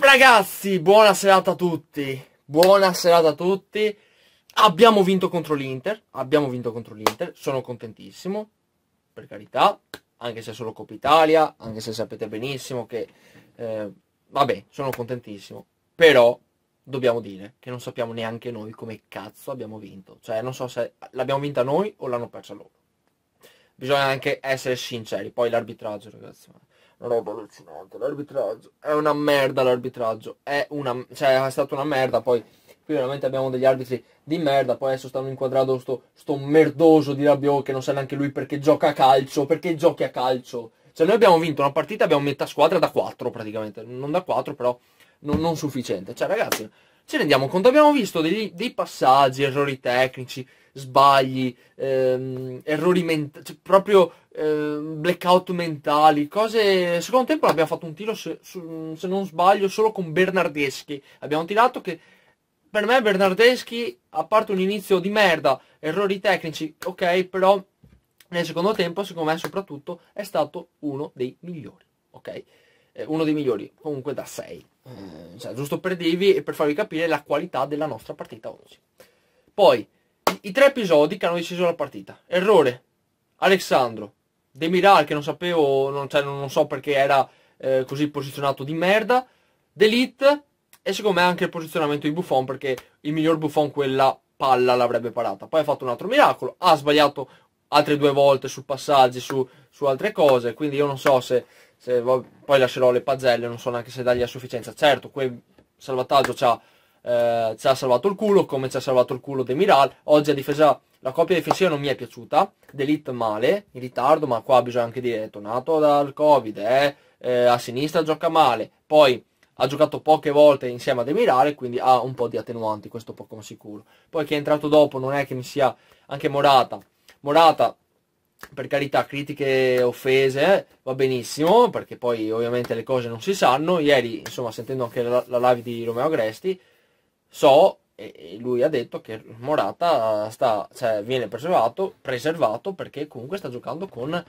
Ragazzi, buona serata a tutti. Buona serata a tutti. Abbiamo vinto contro l'Inter. Abbiamo vinto contro l'Inter. Sono contentissimo. Per carità. Anche se è solo Coppa Italia. Anche se sapete benissimo che... Eh, vabbè, sono contentissimo. Però dobbiamo dire che non sappiamo neanche noi come cazzo abbiamo vinto. Cioè, non so se l'abbiamo vinta noi o l'hanno persa loro. Bisogna anche essere sinceri. Poi l'arbitraggio, ragazzi una roba allucinante. L'arbitraggio è una merda l'arbitraggio, è una cioè è stata una merda poi qui veramente abbiamo degli arbitri di merda, poi adesso stanno inquadrando sto, sto merdoso di Rabiot che non sa neanche lui perché gioca a calcio, perché giochi a calcio. Cioè noi abbiamo vinto una partita, abbiamo metà squadra da 4 praticamente, non da 4 però non, non sufficiente. Cioè ragazzi, ci rendiamo conto, abbiamo visto degli, dei passaggi, errori tecnici, sbagli, ehm, errori mentali, cioè, proprio Ehm, blackout mentali, cose... Secondo tempo abbiamo fatto un tiro, se, se non sbaglio, solo con Bernardeschi. Abbiamo tirato che per me Bernardeschi, a parte un inizio di merda, errori tecnici, ok, però nel secondo tempo, secondo me soprattutto, è stato uno dei migliori, ok? Eh, uno dei migliori, comunque da 6. Eh, cioè, giusto per dirvi e per farvi capire la qualità della nostra partita oggi. Poi, i tre episodi che hanno deciso la partita. Errore, Alessandro, Demiral che non sapevo, non, cioè, non so perché era eh, così posizionato di merda, D'Elite e secondo me anche il posizionamento di Buffon perché il miglior Buffon quella palla l'avrebbe parata. Poi ha fatto un altro miracolo, ha sbagliato altre due volte su passaggi, su, su altre cose, quindi io non so se, se, poi lascerò le pazzelle, non so neanche se dargli a sufficienza. Certo, quel salvataggio ci ha, eh, ci ha salvato il culo, come ci ha salvato il culo Demiral, oggi a difesa la coppia difensiva non mi è piaciuta, Delete male, in ritardo, ma qua bisogna anche dire è tornato dal Covid, eh, eh, a sinistra gioca male, poi ha giocato poche volte insieme ad Emirale, quindi ha un po' di attenuanti, questo poco sicuro. Poi chi è entrato dopo non è che mi sia anche Morata. Morata, per carità, critiche, offese, eh, va benissimo, perché poi ovviamente le cose non si sanno. Ieri, insomma, sentendo anche la, la live di Romeo Agresti, so e lui ha detto che Morata sta, cioè, viene preservato, preservato, perché comunque sta giocando con,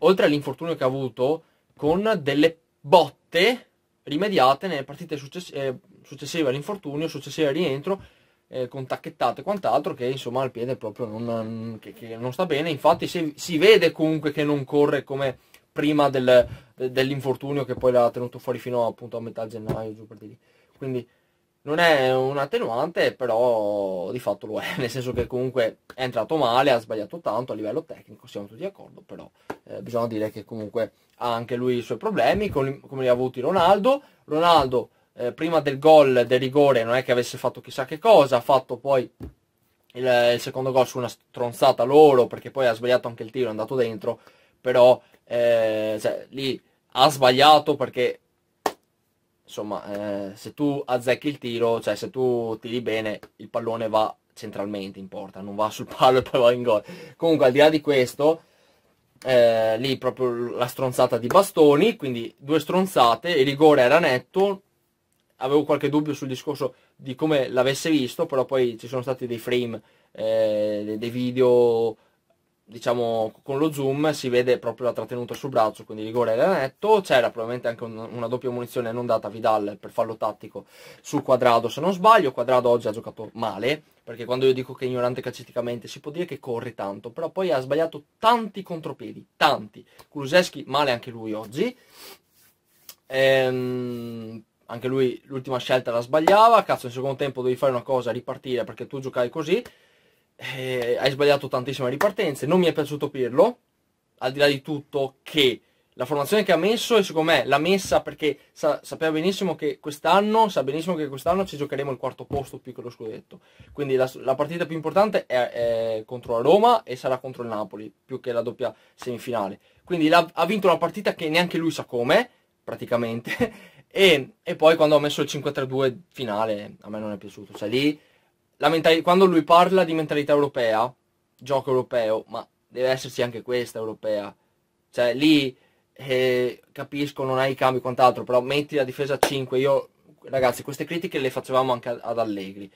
oltre all'infortunio che ha avuto, con delle botte rimediate nelle partite success- eh, successive all'infortunio, successive al rientro, eh, con tacchettate e quant'altro, che insomma il piede proprio non, che, che non sta bene. Infatti se, si vede comunque che non corre come prima del, dell'infortunio che poi l'ha tenuto fuori fino appunto a metà gennaio, giù per di Quindi non è un attenuante, però di fatto lo è, nel senso che comunque è entrato male, ha sbagliato tanto a livello tecnico, siamo tutti d'accordo, però eh, bisogna dire che comunque ha anche lui i suoi problemi, con, come li ha avuti Ronaldo. Ronaldo eh, prima del gol del rigore non è che avesse fatto chissà che cosa, ha fatto poi il, il secondo gol su una stronzata loro, perché poi ha sbagliato anche il tiro, è andato dentro, però eh, cioè, lì ha sbagliato perché insomma, eh, se tu azzecchi il tiro, cioè se tu tiri bene, il pallone va centralmente in porta, non va sul palo e poi va in gol. Comunque, al di là di questo, eh, lì proprio la stronzata di bastoni, quindi due stronzate, il rigore era netto, avevo qualche dubbio sul discorso di come l'avesse visto, però poi ci sono stati dei frame, eh, dei video diciamo con lo zoom si vede proprio la trattenuta sul braccio quindi rigore era netto c'era probabilmente anche un, una doppia munizione non data a Vidal per fallo tattico su Quadrado se non sbaglio Quadrado oggi ha giocato male perché quando io dico che è ignorante calcisticamente si può dire che corre tanto però poi ha sbagliato tanti contropiedi tanti Kuluseschi male anche lui oggi ehm, anche lui l'ultima scelta la sbagliava cazzo in secondo tempo devi fare una cosa ripartire perché tu giocai così eh, hai sbagliato tantissime ripartenze, non mi è piaciuto Pirlo, al di là di tutto che la formazione che ha messo e secondo me l'ha messa perché sa, sapeva benissimo che quest'anno sa benissimo che quest'anno ci giocheremo il quarto posto più che lo scudetto quindi la, la partita più importante è, è, contro la Roma e sarà contro il Napoli più che la doppia semifinale quindi la, ha vinto una partita che neanche lui sa come praticamente e, e poi quando ha messo il 5-3-2 finale a me non è piaciuto cioè lì mentali- quando lui parla di mentalità europea, gioco europeo, ma deve esserci anche questa europea. Cioè lì eh, capisco, non hai i cambi quant'altro, però metti la difesa a 5, io ragazzi queste critiche le facevamo anche ad Allegri.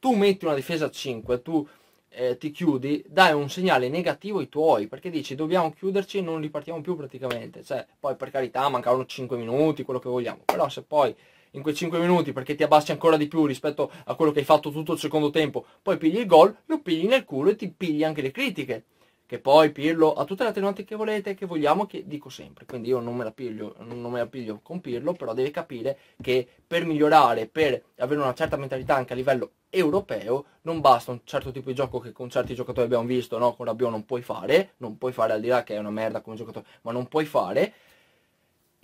Tu metti una difesa a 5, tu eh, ti chiudi, dai un segnale negativo ai tuoi, perché dici dobbiamo chiuderci e non ripartiamo più praticamente. Cioè, poi per carità mancavano 5 minuti, quello che vogliamo, però se poi in quei 5 minuti perché ti abbassi ancora di più rispetto a quello che hai fatto tutto il secondo tempo, poi pigli il gol, lo pigli nel culo e ti pigli anche le critiche. Che poi Pirlo ha tutte le attenuanti che volete, che vogliamo, che dico sempre. Quindi io non me la piglio, non me la piglio con Pirlo, però deve capire che per migliorare, per avere una certa mentalità anche a livello europeo, non basta un certo tipo di gioco che con certi giocatori abbiamo visto, no? Con Rabiot non puoi fare, non puoi fare al di là che è una merda come giocatore, ma non puoi fare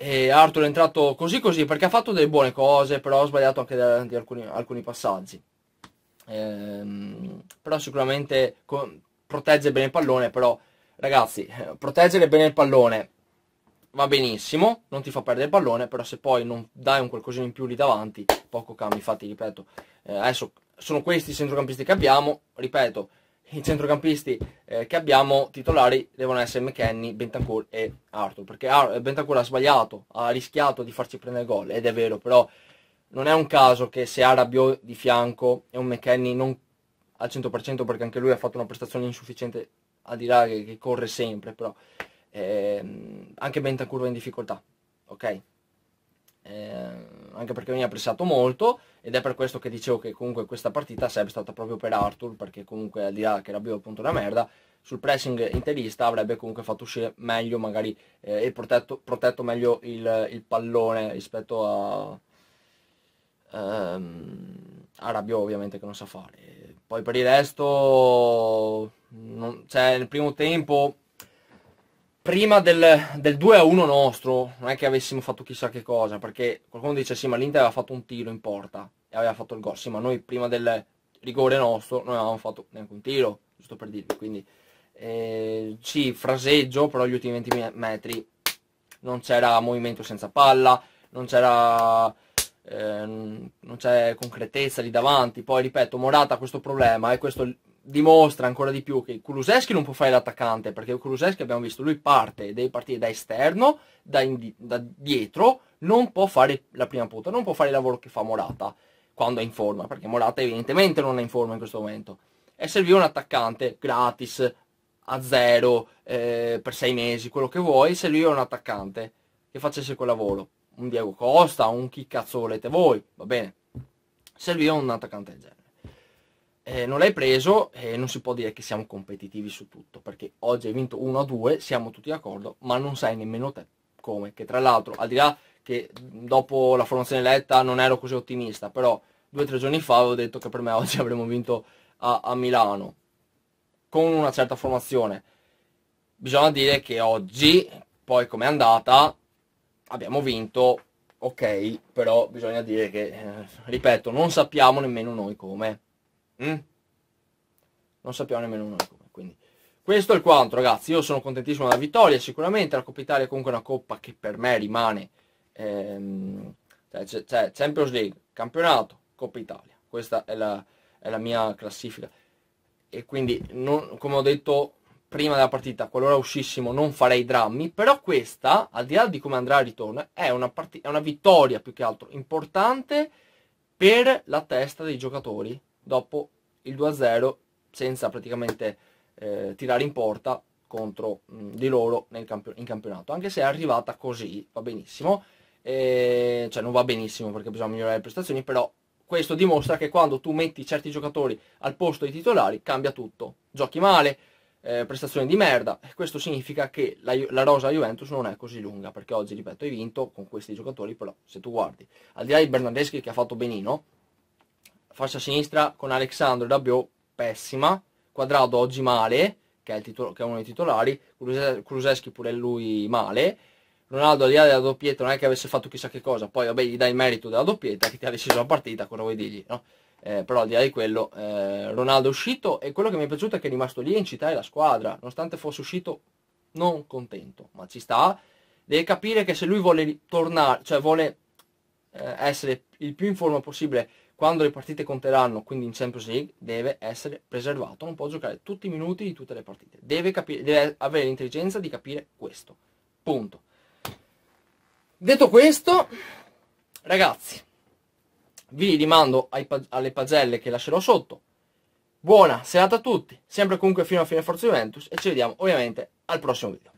e Arthur è entrato così così perché ha fatto delle buone cose, però ha sbagliato anche davanti alcuni, alcuni passaggi. Ehm, però sicuramente protegge bene il pallone, però ragazzi, proteggere bene il pallone va benissimo, non ti fa perdere il pallone, però se poi non dai un qualcosina in più lì davanti, poco cambia. Infatti, ripeto, eh, adesso sono questi i centrocampisti che abbiamo, ripeto, i centrocampisti eh, che abbiamo titolari devono essere McKenny, Bentancur e Arthur, perché Ar- eh, Bentancur ha sbagliato, ha rischiato di farci prendere gol, ed è vero, però non è un caso che se ha Rabiot di fianco e un McKenny non al 100% perché anche lui ha fatto una prestazione insufficiente al di là che, che corre sempre, però eh, anche Bentancur va in difficoltà, ok? Eh, anche perché mi ha pressato molto ed è per questo che dicevo che comunque questa partita sarebbe stata proprio per Arthur perché comunque al di là che Rabiot appunto una merda sul pressing interista avrebbe comunque fatto uscire meglio magari eh, e protetto, protetto, meglio il, il, pallone rispetto a, um, a Rabiot ovviamente che non sa fare poi per il resto non, cioè nel primo tempo prima del, del 2-1 nostro non è che avessimo fatto chissà che cosa, perché qualcuno dice sì ma l'Inter aveva fatto un tiro in porta e aveva fatto il gol, sì ma noi prima del rigore nostro non avevamo fatto neanche un tiro, giusto per dirvi, quindi eh, sì fraseggio, però gli ultimi 20 metri non c'era movimento senza palla, non c'era... Eh, concretezza lì davanti, poi ripeto Morata ha questo problema e questo dimostra ancora di più che Kuluseschi non può fare l'attaccante perché Kuluseschi abbiamo visto lui parte deve partire da esterno da, indi- da, dietro non può fare la prima punta non può fare il lavoro che fa Morata quando è in forma perché Morata evidentemente non è in forma in questo momento e serviva un attaccante gratis a zero eh, per sei mesi quello che vuoi serviva un attaccante che facesse quel lavoro un Diego Costa un chi cazzo volete voi va bene serviva un attaccante del genere eh, non l'hai preso e eh, non si può dire che siamo competitivi su tutto, perché oggi hai vinto 1-2, siamo tutti d'accordo, ma non sai nemmeno te come, che tra l'altro, al di là che dopo la formazione letta non ero così ottimista, però due o tre giorni fa avevo detto che per me oggi avremmo vinto a, a Milano, con una certa formazione. Bisogna dire che oggi, poi com'è andata, abbiamo vinto ok, però bisogna dire che, eh, ripeto, non sappiamo nemmeno noi come. Mm? Non sappiamo nemmeno noi come. Quindi. Questo è il quanto, ragazzi. Io sono contentissimo della vittoria, sicuramente. La Coppa Italia è comunque una coppa che per me rimane... Ehm, cioè, cioè Champions League, campionato, Coppa Italia. Questa è la, è la mia classifica. E quindi, non, come ho detto prima della partita, qualora uscissimo non farei drammi, però questa, al di là di come andrà il ritorno, è una, è una vittoria più che altro importante per la testa dei giocatori dopo il 2-0 senza praticamente eh, tirare in porta contro mh, mm, di loro campio in campionato. Anche se è arrivata così, va benissimo, e, cioè non va benissimo perché bisogna migliorare le prestazioni, però questo dimostra che quando tu metti certi giocatori al posto dei titolari cambia tutto. Giochi male, eh, prestazioni di merda, questo significa che la, la rosa Juventus non è così lunga, perché oggi, ripeto, hai vinto con questi giocatori, però se tu guardi, al di là di Bernardeschi che ha fatto benino, fascia sinistra con Alexandro Dabio pessima, Quadrado oggi male, che è, titolo, che è uno dei titolari, Kruseschi pure lui male, Ronaldo al di là della doppietta non è che avesse fatto chissà che cosa, poi vabbè gli dai il merito della doppietta che ti ha deciso la partita, cosa vuoi dirgli, no? Eh, però al di là di quello eh, Ronaldo è uscito e quello che mi è piaciuto è che è rimasto lì a incitare la squadra, nonostante fosse uscito non contento, ma ci sta, deve capire che se lui vuole tornare, cioè vuole eh, essere il più in forma possibile quando le partite conteranno, quindi in Champions League, deve essere preservato, non può giocare tutti i minuti di tutte le partite. Deve, capire, deve avere l'intelligenza di capire questo. Punto. Detto questo, ragazzi, vi rimando ai, alle pagelle che lascerò sotto. Buona serata a tutti, sempre comunque fino a fine Forza Juventus e ci vediamo ovviamente al prossimo video.